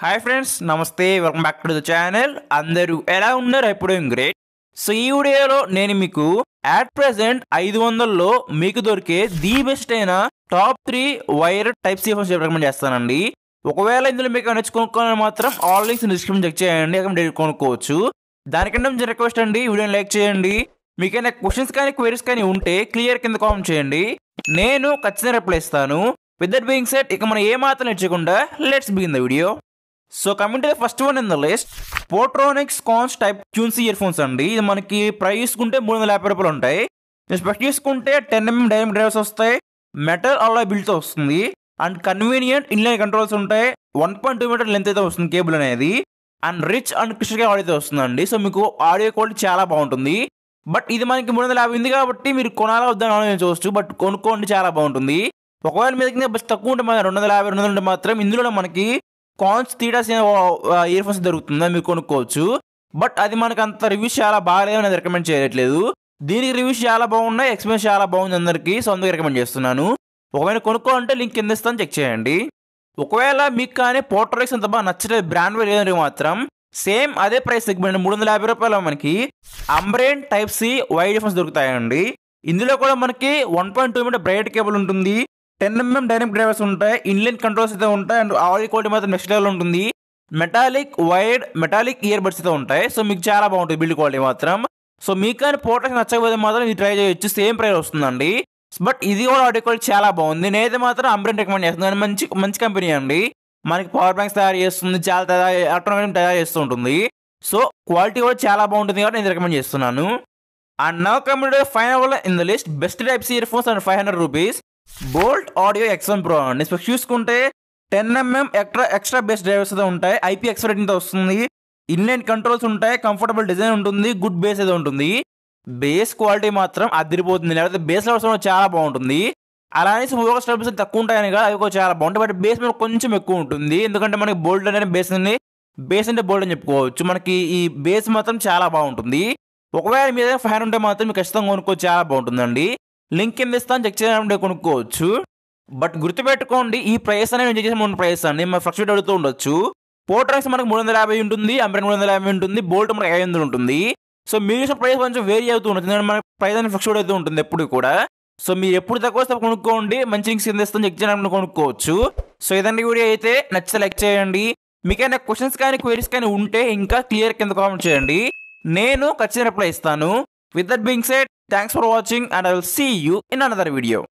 Hi friends నమస్తే welcome back to the channel అందరూ ఎలా ఉన్నారు ఎప్పుడు గ్రేట్ సో ఈ వీడియోలో నేను మీకు అట్ ప్రెసెంట్ ఐదు వందల్లో మీకు దొరికే ది బెస్ట్ అయిన top three wire type C phones recommend చేస్తానండి ఒకవేళ ఇందులో మీకు నచ్చి కొనుక్కోవాలని మాత్రం ఆల్ లింక్స్ డిస్క్రిప్షన్ చెక్ చేయండి అక్కడ కొనుక్కోవచ్చు దానికంటే మంచి రిక్వెస్ట్ అండి వీడియోని లైక్ చేయండి మీకైనా క్వశ్చన్స్ కానీ క్వరీస్ కానీ ఉంటే క్లియర్ కింద కామెంట్ చేయండి నేను ఖచ్చితంగా రిప్లై ఇస్తాను విత్ దట్ బీయింగ్ సెట్ ఇక మనం మాత్రం నచ్చకుండా let's begin the video so coming to first one in the list Portronics Conch type tune C earphones అండి ఇది మనకి ప్రైస్ తీసుకుంటే మూడు వందల యాభై రూపాయలు ఉంటాయి స్పెక్ట్ చేసుకుంటే టెన్ ఎంఎం డైమ్ డ్రైవర్స్ వస్తాయి మెటల్ అలా బిల్తో వస్తుంది అండ్ కన్వీనియంట్ ఇన్లైన్ కంట్రోల్స్ ఉంటాయి one point two metre length అయితే వస్తుంది కేబుల్ అనేది అండ్ రిచ్ అండ్ క్రిస్టల్గా ఆడియో అయితే వస్తుందండి సో మీకు ఆడియో క్వాలిటీ చాలా బాగుంటుంది బట్ ఇది మనకి మూడు వందల యాభై ఉంది కాబట్టి మీరు కొనాలా వద్దని ఆలోచించవచ్చు బట్ కొనుక్కోండి చాలా బాగుంటుంది ఒకవేళ మీద బస్ తక్కువ ఉంటే మన రెండు వందల యాభై రెండు ఉంటే మాత్రం ఇందులో మనకి కాన్స్ తీడాస్ ఇయర్ ఫోన్స్ దొరుకుతుందా మీరు కొనుక్కోవచ్చు బట్ అది మనకు అంత రివ్యూస్ చాలా అనేది రికమెండ్ చేయట్లేదు దీనికి రివ్యూస్ చాలా బాగున్నాయి ఎక్స్పీరియన్స్ చాలా బాగుంది అందరికీ సో రికమెండ్ చేస్తున్నాను ఒకవేళ కొనుక్కోవాలంటే లింక్ కింద ఇస్తాను చెక్ చేయండి ఒకవేళ మీకు కానీ పోర్ట్రోలిక్స్ అంత బాగా నచ్చలేదు బ్రాండ్ లేదంటే మాత్రం సేమ్ అదే ప్రైస్ సెగ్మెంట్ మూడు వందల యాభై రూపాయలు మనకి Ambrane type C wired phones దొరుకుతాయండి ఇందులో కూడా మనకి one point two metre braided cable ఉంటుంది టెన్ ఎంఎం డైనమిక్ డ్రైవర్స్ ఉంటాయి ఇన్లైన్ కంట్రోల్స్ అయితే ఉంటాయి అండ్ ఆడియో క్వాలిటీ మాత్రం నెక్స్ట్ లెవెల్ ఉంటుంది metallic wired metallic earbuds అయితే ఉంటాయి సో మీకు చాలా బాగుంటుంది బిల్డ్ క్వాలిటీ మాత్రం సో మీకు కానీ పోటర్స్ నచ్చకపోతే మాత్రం ఇది ట్రై చేయొచ్చు సేమ్ ప్రైస్ వస్తుందండి బట్ ఇది కూడా ఆడియో క్వాలిటీ చాలా బాగుంది నేనైతే మాత్రం అంబ్రెన్ రికమెండ్ చేస్తున్నాను మంచి మంచి కంపెనీ అండి మనకి పవర్ బ్యాంక్స్ తయారు చేస్తుంది చాలా తయారు ఎలక్ట్రానిక్ తయారు చేస్తూ ఉంటుంది సో క్వాలిటీ కూడా చాలా బాగుంటుంది కాబట్టి నేను రికమెండ్ చేస్తున్నాను and now company final in the list best types earphones and five hundred rupees Boult audio X one pro అండి చూసుకుంటే ten MM extra extra bass drivers అయితే ఉంటాయి ఐపీ ఎక్స్ రేటింగ్తో వస్తుంది ఇన్లైన్ కంట్రోల్స్ ఉంటాయి comfortable design ఉంటుంది good bass అయితే ఉంటుంది బేస్ క్వాలిటీ మాత్రం అదిరిపోతుంది లేకపోతే బేస్ లెవెల్స్ చాలా బాగుంటుంది అలానే ఫోకస్ స్టెప్స్ తక్కువ ఉంటాయని కదా అవి చాలా బాగుంటాయి బట్ బేస్ మీద కొంచెం ఎక్కువ ఉంటుంది ఎందుకంటే మనకి బోల్డ్ అనేది బేస్ ఉంది బేస్ అంటే బోల్డ్ అని చెప్పుకోవచ్చు మనకి ఈ బేస్ మాత్రం చాలా బాగుంటుంది ఒకవేళ మీద ఫ్యాన్ ఉంటే మాత్రం మీకు ఖచ్చితంగా కొనుక్కో చాలా బాగుంటుందండి లింక్ కింద ఇస్తాను చెక్ చేయండి కొనుక్కోవచ్చు బట్ గుర్తుపెట్టుకోండి ఈ ప్రైస్ అనేది నేను చెక్ చేసిన మూడు ప్రైస్ అండి మరి ఫ్లక్చువేట్ అవుతూ ఉండొచ్చు పోట్రాక్స్ మనకు మూడు వందల యాభై ఉంటుంది అంబెన్ మూడు వందల యాభై ఉంటుంది బోల్ట్ మనకు ఐదు వందలు ఉంటుంది సో మీరు చూసిన ప్రైస్ కొంచెం వేరీ అవుతూ ఉంటుంది మన ప్రైస్ అనేది ఫ్లక్చువేట్ అవుతూ ఉంటుంది ఎప్పుడు కూడా సో మీరు ఎప్పుడు తక్కువ వస్తే కొనుక్కోండి మంచి లింక్స్ కింద ఇస్తాను చెక్ చేయడానికి కొనుక్కోవచ్చు సో ఇదండి వీడియో అయితే నచ్చితే లైక్ చేయండి మీకైనా క్వశ్చన్స్ కానీ క్వరీస్ కానీ ఉంటే ఇంకా క్లియర్ కింద కామెంట్ చేయండి నేను ఖచ్చితంగా రిప్లై ఇస్తాను with that being said Thanks for watching and I will see you in another video.